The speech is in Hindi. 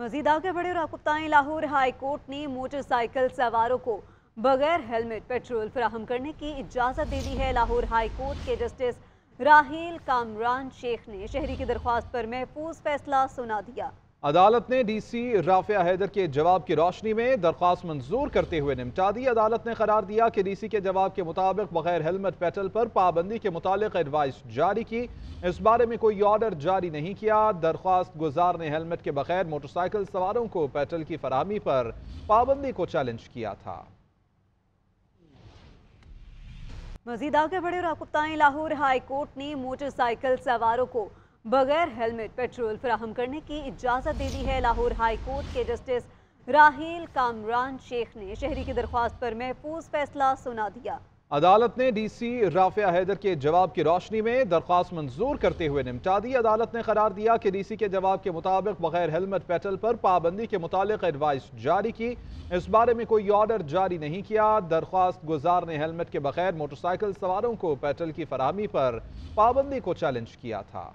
मजीद आगे बढ़े और आपको बताएं लाहौर हाई कोर्ट ने मोटरसाइकिल सवारों को बगैर हेलमेट पेट्रोल फराहम करने की इजाज़त दे दी है लाहौर हाई कोर्ट के जस्टिस राहील कामरान शेख ने शहरी की दरख्वास्त पर महफूज फैसला सुना दिया अदालत ने डीसी राफिया हैदर के जवाब की रोशनी में दरख्वास्त मंजूर करते हुए निपटा दी अदालत ने करार दिया कि डीसी के जवाब के मुताबिक बगैर हेलमेट पेटल पर पाबंदी के मुतालिक एडवाइस जारी की इस बारे में कोई ऑर्डर जारी नहीं किया दरख्वास्त गुजार ने हेलमेट के बगैर मोटरसाइकिल सवारों को पेटल की फरहमी पर पाबंदी को चैलेंज किया था मजीद आगे बढ़े और आपको बताएं लाहौर हाईकोर्ट ने मोटरसाइकिल सवारों को बगैर हेलमेट पेट्रोल फ्राहम करने की इजाज़त दे दी है लाहौर हाई कोर्ट के जस्टिस राहील कामरान शेख ने शहरी की दरख्वास्त पर महफूज फैसला सुना दिया अदालत ने डीसी राफिया हैदर के जवाब की रोशनी में दरख्वास्त मंजूर करते हुए निपटा दी अदालत ने करार दिया कि डीसी के जवाब के मुताबिक बगैर हेलमेट पेट्रोल पर पाबंदी के मुतालिक एडवाइस जारी की इस बारे में कोई ऑर्डर जारी नहीं किया दरख्वास्त गुजार ने हेलमेट के बगैर मोटरसाइकिल सवारों को पेट्रोल की फरहमी पर पाबंदी को चैलेंज किया था